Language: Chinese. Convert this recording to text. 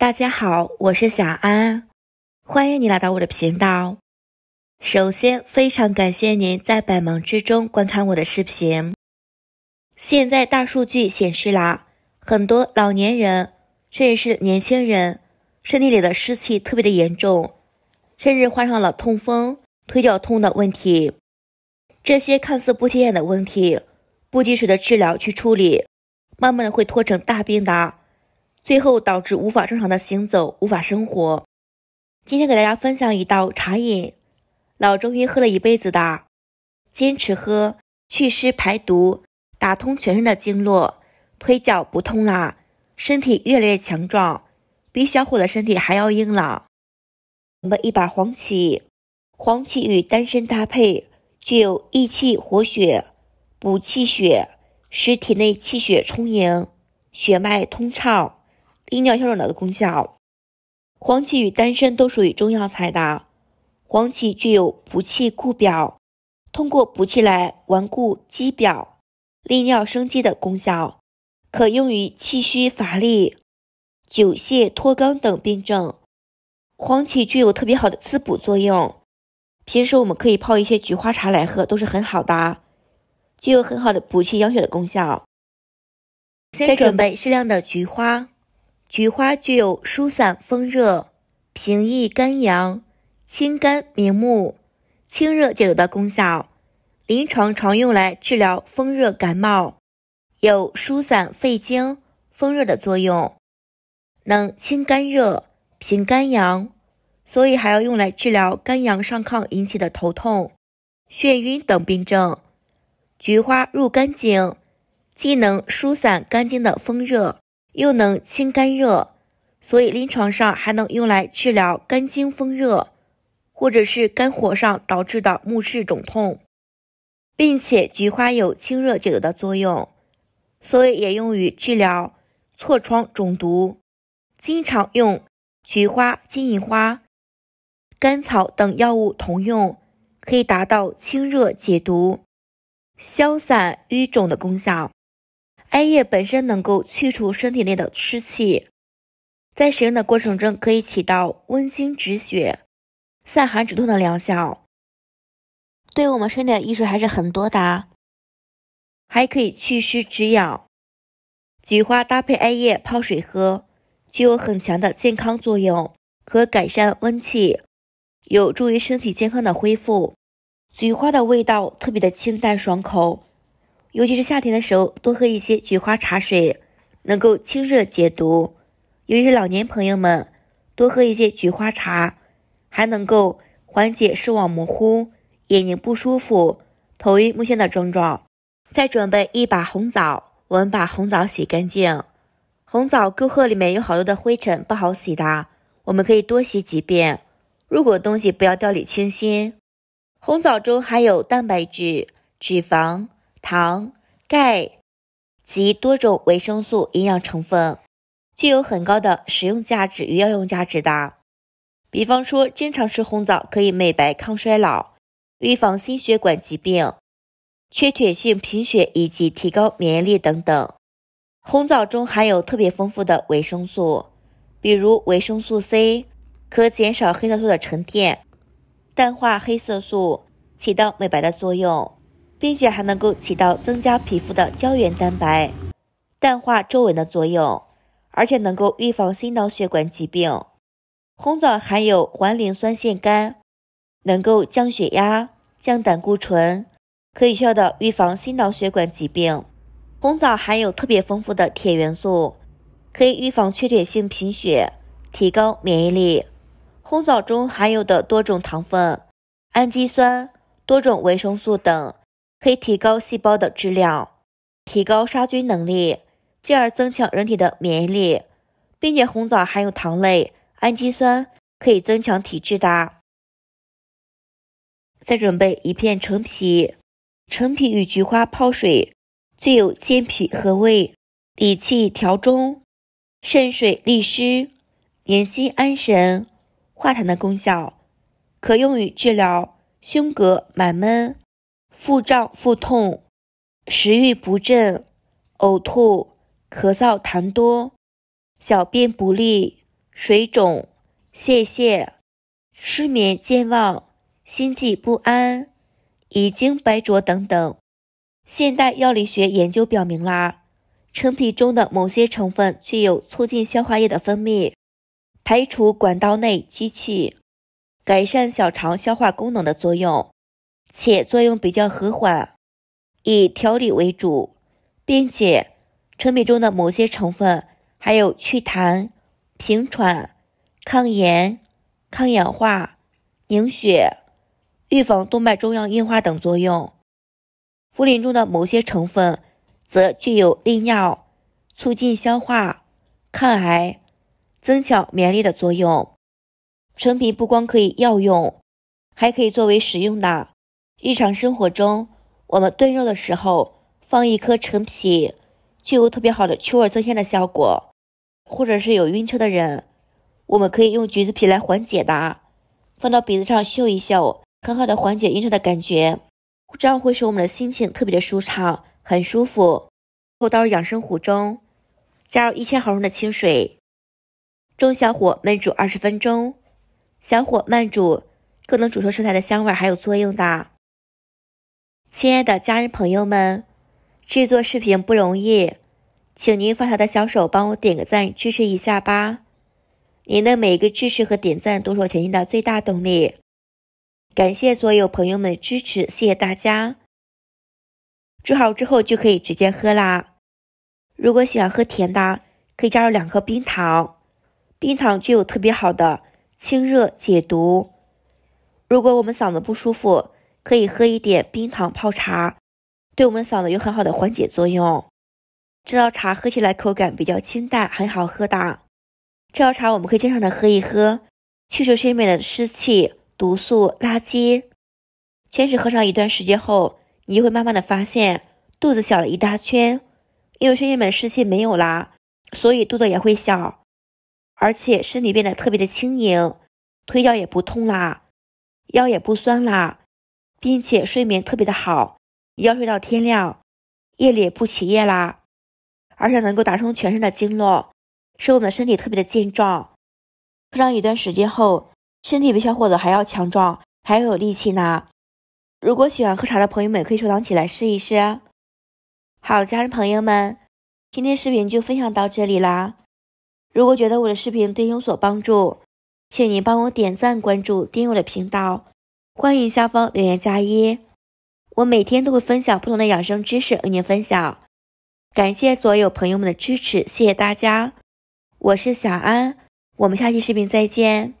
大家好，我是小安，欢迎你来到我的频道。首先，非常感谢您在百忙之中观看我的视频。现在大数据显示啦，很多老年人，甚至是年轻人，身体里的湿气特别的严重，甚至患上了痛风、腿脚痛的问题。这些看似不起眼的问题，不及时的治疗去处理，慢慢的会拖成大病的。最后导致无法正常的行走，无法生活。今天给大家分享一道茶饮，老中医喝了一辈子的，坚持喝祛湿排毒，打通全身的经络，腿脚不痛了，身体越来越强壮，比小伙的身体还要硬朗。我们一把黄芪，黄芪与丹参搭配，具有益气活血、补气血，使体内气血充盈，血脉通畅。利尿消肿的功效。黄芪与丹参都属于中药材的。黄芪具有补气固表，通过补气来顽固肌表、利尿生肌的功效，可用于气虚乏力、久泻脱肛等病症。黄芪具有特别好的滋补作用，平时我们可以泡一些菊花茶来喝，都是很好的，具有很好的补气养血的功效。先准备适量的菊花。菊花具有疏散风热、平抑肝阳、清肝明目、清热解毒的功效，临床常用来治疗风热感冒，有疏散肺经风热的作用，能清肝热、平肝阳，所以还要用来治疗肝阳上亢引起的头痛、眩晕等病症。菊花入肝经，既能疏散肝经的风热。又能清肝热，所以临床上还能用来治疗肝经风热，或者是肝火上导致的目赤肿痛，并且菊花有清热解毒的作用，所以也用于治疗痤疮肿毒。经常用菊花、金银花、甘草等药物同用，可以达到清热解毒、消散瘀肿的功效。艾叶本身能够去除身体内的湿气，在使用的过程中可以起到温经止血、散寒止痛的疗效，对我们身体的益处还是很多的，还可以祛湿止痒。菊花搭配艾叶泡水喝，具有很强的健康作用，可改善温气，有助于身体健康的恢复。菊花的味道特别的清淡爽口。尤其是夏天的时候，多喝一些菊花茶水，能够清热解毒。尤其是老年朋友们，多喝一些菊花茶，还能够缓解视网膜模糊、眼睛不舒服、头晕目眩的症状。再准备一把红枣，我们把红枣洗干净。红枣沟壑里面有好多的灰尘，不好洗的，我们可以多洗几遍。如果东西不要掉以轻心。红枣中含有蛋白质、脂肪。糖、钙及多种维生素营养成分，具有很高的食用价值与药用价值的。比方说，经常吃红枣可以美白、抗衰老、预防心血管疾病、缺铁性贫血以及提高免疫力等等。红枣中含有特别丰富的维生素，比如维生素 C，可减少黑色素的沉淀，淡化黑色素，起到美白的作用。并且还能够起到增加皮肤的胶原蛋白、淡化皱纹的作用，而且能够预防心脑血管疾病。红枣含有环磷酸腺苷，能够降血压、降胆固醇，可以有效的预防心脑血管疾病。红枣含有特别丰富的铁元素，可以预防缺铁性贫血，提高免疫力。红枣中含有的多种糖分、氨基酸、多种维生素等。可以提高细胞的质量，提高杀菌能力，进而增强人体的免疫力。并且红枣含有糖类、氨基酸，可以增强体质的。再准备一片陈皮，陈皮与菊花泡水，具有健脾和胃、理气调中、渗水利湿、敛心安神、化痰的功效，可用于治疗胸膈满闷。腹胀、腹痛、食欲不振、呕吐、咳嗽、痰多、小便不利、水肿、泄泻、失眠、健忘、心悸不安、已经白浊等等。现代药理学研究表明啦，陈皮中的某些成分具有促进消化液的分泌、排除管道内积气、改善小肠消化功能的作用。且作用比较和缓，以调理为主，并且成品中的某些成分还有祛痰、平喘、抗炎、抗氧化、凝血、预防动脉粥样硬化等作用。茯苓中的某些成分则具有利尿、促进消化、抗癌、增强免疫力的作用。成品不光可以药用，还可以作为食用的。日常生活中，我们炖肉的时候放一颗陈皮，具有特别好的去味增鲜的效果。或者是有晕车的人，我们可以用橘子皮来缓解的，放到鼻子上嗅一嗅，很好的缓解晕车的感觉。这样会使我们的心情特别的舒畅，很舒服。后倒入养生壶中，加入一千毫升的清水，中小火焖煮二十分钟，小火慢煮更能煮出食材的香味，还有作用的。亲爱的家人朋友们，制作视频不容易，请您发财的小手帮我点个赞，支持一下吧！您的每一个支持和点赞都是我前进的最大动力。感谢所有朋友们的支持，谢谢大家！煮好之后就可以直接喝啦。如果喜欢喝甜的，可以加入两颗冰糖，冰糖具有特别好的清热解毒。如果我们嗓子不舒服，可以喝一点冰糖泡茶，对我们嗓子有很好的缓解作用。这道茶喝起来口感比较清淡，很好喝的。这道茶我们可以经常的喝一喝，去除身体的湿气、毒素、垃圾。坚持喝上一段时间后，你就会慢慢的发现肚子小了一大圈，因为身体里的湿气没有啦，所以肚子也会小，而且身体变得特别的轻盈，腿脚也不痛啦，腰也不酸啦。并且睡眠特别的好，一觉睡到天亮，夜里不起夜啦，而且能够打通全身的经络，使我们的身体特别的健壮。喝上一段时间后，身体比小伙子还要强壮，还要有力气呢。如果喜欢喝茶的朋友，们，可以收藏起来试一试。好，家人朋友们，今天视频就分享到这里啦。如果觉得我的视频对你有所帮助，请您帮我点赞、关注、订阅我的频道。欢迎下方留言加一，我每天都会分享不同的养生知识与您分享，感谢所有朋友们的支持，谢谢大家，我是小安，我们下期视频再见。